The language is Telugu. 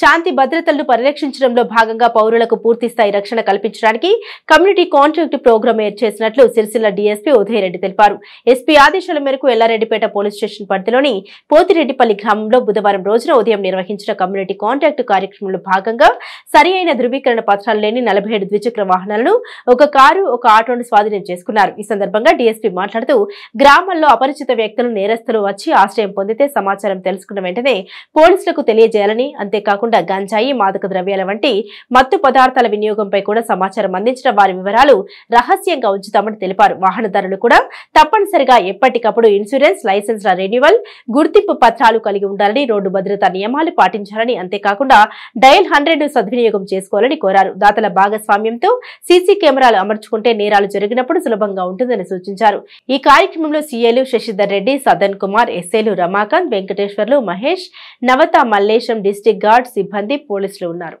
శాంతి భద్రతలను పరిరక్షించడంలో భాగంగా పౌరులకు పూర్తి స్థాయి రక్షణ కల్పించడానికి కమ్యూనిటీ కాంట్రాక్ట్ ప్రోగ్రాం చేసినట్లు సిరిసిల్ల డీఎస్పీ ఉదయరెడ్డి తెలిపారు ఎస్పీ ఆదేశాల మేరకు ఎల్లారెడ్డిపేట పోలీస్ స్టేషన్ పరిధిలోని పోతిరెడ్డిపల్లి గ్రామంలో బుధవారం రోజున ఉదయం నిర్వహించిన కమ్యూనిటీ కాంట్రాక్ట్ కార్యక్రమంలో భాగంగా సరి అయిన ధృవీకరణ పత్రాలు లేని నలభై ద్విచక్ర వాహనాలను ఒక కారు ఒక ఆటోను స్వాధీనం చేసుకున్నారు ఈ సందర్భంగా డీఎస్పీ మాట్లాడుతూ గ్రామాల్లో అపరిచిత వ్యక్తులు నేరస్తులు వచ్చి ఆశ్రయం పొందితే సమాచారం తెలుసుకున్న వెంటనే పోలీసులకు తెలియజేయాలని అంతేకాదు కాకుండా గంజాయి మాదక ద్రవ్యాల వంటి మత్తు పదార్థాల వినియోగంపై కూడా సమాచారం అందించిన వారి వివరాలు రహస్యంగా ఉంచుతామని తెలిపారు వాహనదారులు కూడా తప్పనిసరిగా ఎప్పటికప్పుడు ఇన్సూరెన్స్ లైసెన్స్ల రెన్యువల్ గుర్తింపు పత్రాలు కలిగి ఉండాలని రోడ్డు భద్రతా నియమాలు పాటించాలని అంతేకాకుండా డయల్ హండ్రెడ్ సద్వినియోగం చేసుకోవాలని కోరారు దాతల భాగస్వామ్యంతో సీసీ కెమెరాలు అమర్చుకుంటే నేరాలు జరిగినప్పుడు సులభంగా ఉంటుందని సూచించారు ఈ కార్యక్రమంలో సీఏలు శశిధర్ రెడ్డి సదన్ కుమార్ ఎస్ఏలు Ramakant Venkateswarlu Mahesh Navata Mallesham district guard guard సిబ్బంది పోలీసులు ఉన్నారు